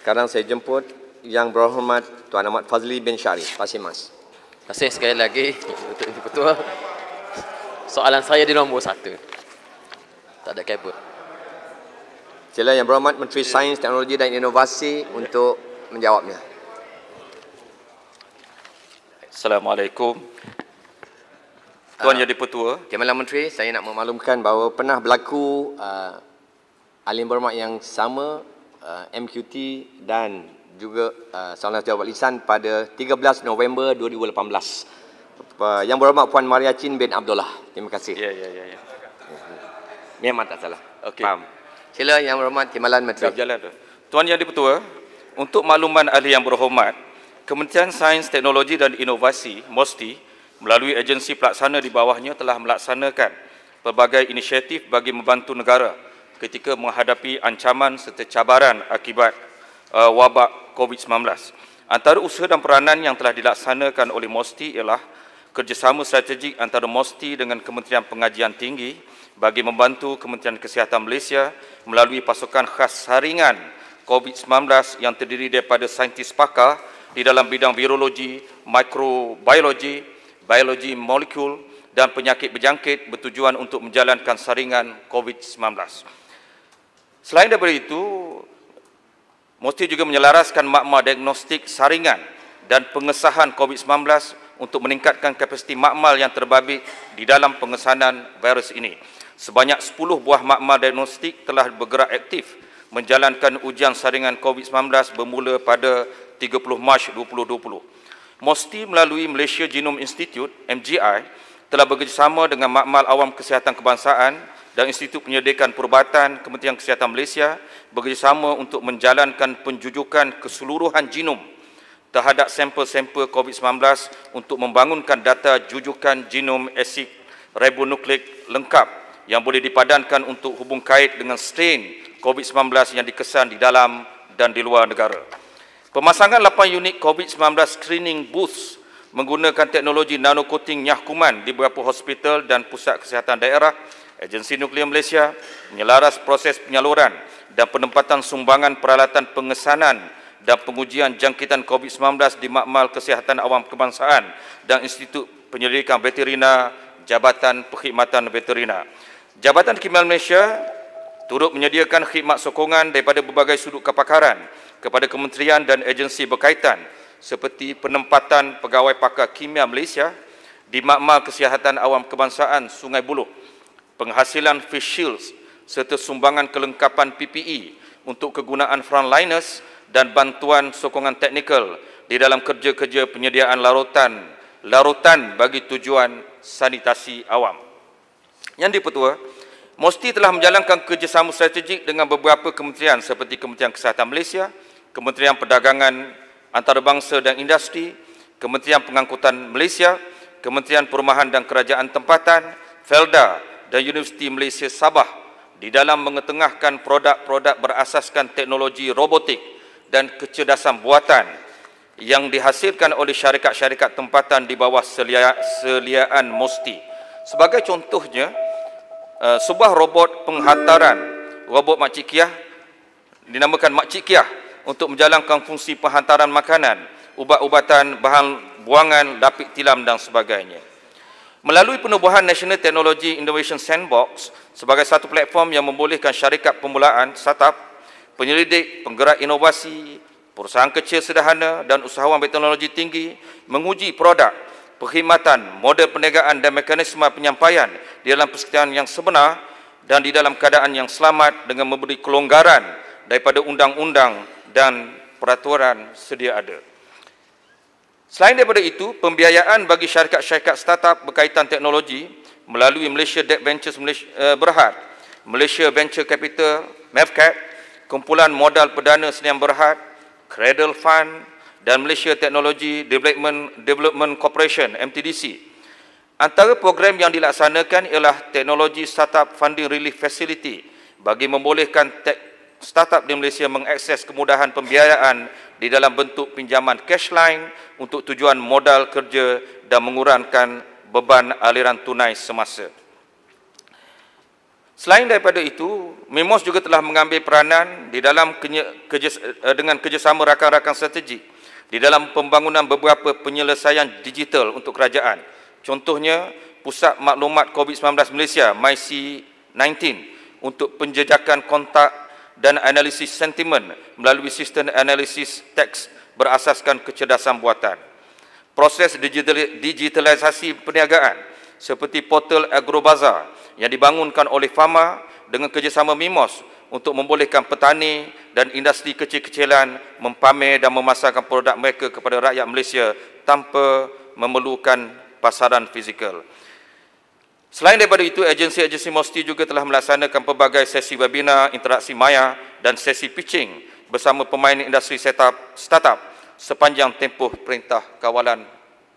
Sekarang saya jemput yang berhormat Tuan Ahmad Fazli bin Syarif, Pasir Mas. Terima sekali lagi untuk ibu ketua. Soalan saya di nombor satu. Tak ada kabel. Sila yang berhormat Menteri Sains, Teknologi dan Inovasi untuk menjawabnya. Assalamualaikum. Tuan uh, ah, Yang Dipertua. Jemalah Menteri, saya nak memaklumkan bahawa pernah berlaku uh, alim berhormat yang sama uh, MQT dan juga uh, soalan jawab lisan pada 13 November 2018. Uh, yang berhormat Puan Maria Chin bin Abdullah. Terima kasih. Ya, ya, ya. Memang ya. tak salah. Okay. Faham. Sila yang berhormat Timbalan Menteri. Siap jalan tu. Tuan Yang Dipertua, untuk makluman ahli yang berhormat, Kementerian Sains, Teknologi dan Inovasi, MOSTI, melalui agensi pelaksana di bawahnya telah melaksanakan pelbagai inisiatif bagi membantu negara ketika menghadapi ancaman serta cabaran akibat uh, wabak COVID-19. Antara usaha dan peranan yang telah dilaksanakan oleh MOSTI ialah kerjasama strategik antara MOSTI dengan Kementerian Pengajian Tinggi bagi membantu Kementerian Kesihatan Malaysia melalui pasukan khas saringan COVID-19 yang terdiri daripada saintis pakar di dalam bidang virologi, mikrobiologi, biologi molekul dan penyakit berjangkit bertujuan untuk menjalankan saringan COVID-19. Selain daripada itu, Mesti juga menyelaraskan makma diagnostik saringan dan pengesahan COVID-19 untuk meningkatkan kapasiti makmal yang terbabit di dalam pengesanan virus ini. Sebanyak 10 buah makmal diagnostik telah bergerak aktif menjalankan ujian saringan COVID-19 bermula pada 30 Mac 2020. Mosti melalui Malaysia Genome Institute, MGI, telah bekerjasama dengan makmal awam kesihatan kebangsaan dan Institut Penyelidikan Perubatan Kementerian Kesihatan Malaysia bekerjasama untuk menjalankan penjujukan keseluruhan genom terhadap sampel-sampel COVID-19 untuk membangunkan data jujukan genom asid ribonukleik lengkap yang boleh dipadankan untuk hubung kait dengan strain COVID-19 yang dikesan di dalam dan di luar negara. Pemasangan 8 unit COVID-19 screening booth menggunakan teknologi nanocoating nyahkuman di beberapa hospital dan pusat kesihatan daerah Agensi Nuklear Malaysia menyelaras proses penyaluran dan penempatan sumbangan peralatan pengesanan dan pengujian jangkitan COVID-19 di Makmal Kesihatan Awam Kebangsaan dan Institut Penyelidikan Veterina Jabatan Perkhidmatan Veterina. Jabatan Kimia Malaysia turut menyediakan khidmat sokongan daripada berbagai sudut kepakaran kepada kementerian dan agensi berkaitan seperti penempatan pegawai pakar kimia Malaysia di Makmal Kesihatan Awam Kebangsaan Sungai Buloh penghasilan face shields serta sumbangan kelengkapan PPE untuk kegunaan frontliners dan bantuan sokongan teknikal di dalam kerja-kerja penyediaan larutan larutan bagi tujuan sanitasi awam. Yang dipertua, MOSTI telah menjalankan kerjasama strategik dengan beberapa kementerian seperti Kementerian Kesihatan Malaysia, Kementerian Perdagangan Antarabangsa dan Industri, Kementerian Pengangkutan Malaysia, Kementerian Perumahan dan Kerajaan Tempatan, Felda, dan Universiti Malaysia Sabah di dalam mengetengahkan produk-produk berasaskan teknologi robotik dan kecerdasan buatan yang dihasilkan oleh syarikat-syarikat tempatan di bawah seliaan Musti. Sebagai contohnya, eh, sebuah robot penghantaran, robot Makcik Kiah, dinamakan Makcik Kiah untuk menjalankan fungsi penghantaran makanan, ubat-ubatan, bahan buangan, lapik tilam dan sebagainya. Melalui penubuhan National Technology Innovation Sandbox sebagai satu platform yang membolehkan syarikat pemulaan, startup, penyelidik, penggerak inovasi, perusahaan kecil sederhana dan usahawan berteknologi tinggi menguji produk, perkhidmatan, model perniagaan dan mekanisme penyampaian di dalam persekitaran yang sebenar dan di dalam keadaan yang selamat dengan memberi kelonggaran daripada undang-undang dan peraturan sedia ada. Selain daripada itu, pembiayaan bagi syarikat-syarikat startup berkaitan teknologi melalui Malaysia Debt Ventures Malaysia, eh, Berhad, Malaysia Venture Capital, MEVCAT, Kumpulan Modal Perdana Senian Berhad, Cradle Fund dan Malaysia Technology Development, Development Corporation, MTDC. Antara program yang dilaksanakan ialah Teknologi Startup Funding Relief Facility bagi membolehkan startup di Malaysia mengakses kemudahan pembiayaan di dalam bentuk pinjaman cashline untuk tujuan modal kerja dan mengurangkan beban aliran tunai semasa. Selain daripada itu, Mimos juga telah mengambil peranan di dalam kenye, kerjas, eh, dengan kerjasama rakan-rakan strategik di dalam pembangunan beberapa penyelesaian digital untuk kerajaan. Contohnya, Pusat Maklumat COVID-19 Malaysia, MyC19, untuk penjejakan kontak dan analisis sentimen melalui sistem analisis teks berasaskan kecerdasan buatan. Proses digitalisasi perniagaan seperti portal Agrobaza yang dibangunkan oleh Fama dengan kerjasama Mimos untuk membolehkan petani dan industri kecil-kecilan mempamer dan memasarkan produk mereka kepada rakyat Malaysia tanpa memerlukan pasaran fizikal. Selain daripada itu, agensi-agensi MOSTI juga telah melaksanakan pelbagai sesi webinar, interaksi maya dan sesi pitching bersama pemain industri setup, startup sepanjang tempoh perintah kawalan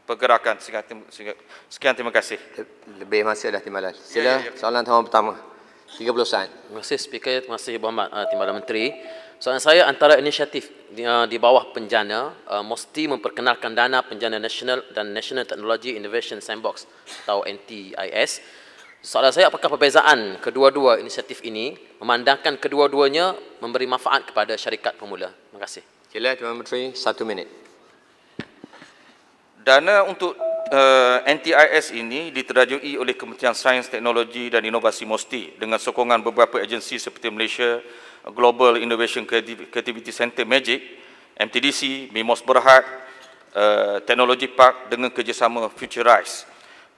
pergerakan. Sekian terima, kasih. Lebih masa dah, Timbalan. Ya, ya, Sila ya, ya, ya. soalan tahun pertama. 30 saat. Terima kasih speaker, terima kasih Ibu Ahmad uh, Timbalan Menteri. Soalan saya antara inisiatif di, uh, di bawah penjana uh, mesti memperkenalkan dana penjana nasional dan National Technology Innovation Sandbox atau NTIS. Soalan saya apakah perbezaan kedua-dua inisiatif ini memandangkan kedua-duanya memberi manfaat kepada syarikat pemula? Terima kasih. Sila timbalan Menteri, satu minit. Dana untuk uh, eh, NTIS ini diterajui oleh Kementerian Sains, Teknologi dan Inovasi MOSTI dengan sokongan beberapa agensi seperti Malaysia Global Innovation Creativity Center MAGIC, MTDC, MIMOS Berhad, uh, Teknologi Park dengan kerjasama Futurize.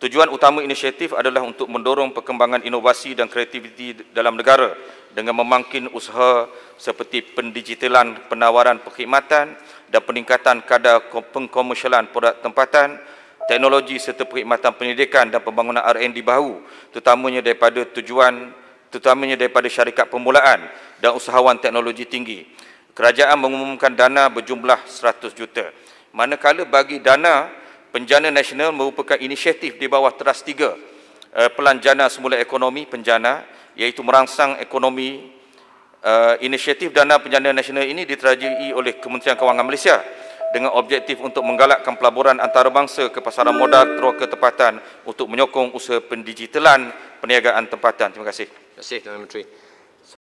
Tujuan utama inisiatif adalah untuk mendorong perkembangan inovasi dan kreativiti dalam negara dengan memangkin usaha seperti pendigitalan penawaran perkhidmatan dan peningkatan kadar pengkomersialan produk tempatan, teknologi serta perkhidmatan pendidikan dan pembangunan R&D bahu terutamanya daripada tujuan terutamanya daripada syarikat permulaan dan usahawan teknologi tinggi. Kerajaan mengumumkan dana berjumlah 100 juta. Manakala bagi dana penjana nasional merupakan inisiatif di bawah teras tiga eh, Pelan Jana Semula Ekonomi Penjana iaitu merangsang ekonomi eh, inisiatif dana penjana nasional ini diterajui oleh Kementerian Kewangan Malaysia dengan objektif untuk menggalakkan pelaburan antarabangsa ke pasaran modal teruk ke tempatan untuk menyokong usaha pendigitalan perniagaan tempatan. Terima kasih. Terima kasih Tuan Menteri.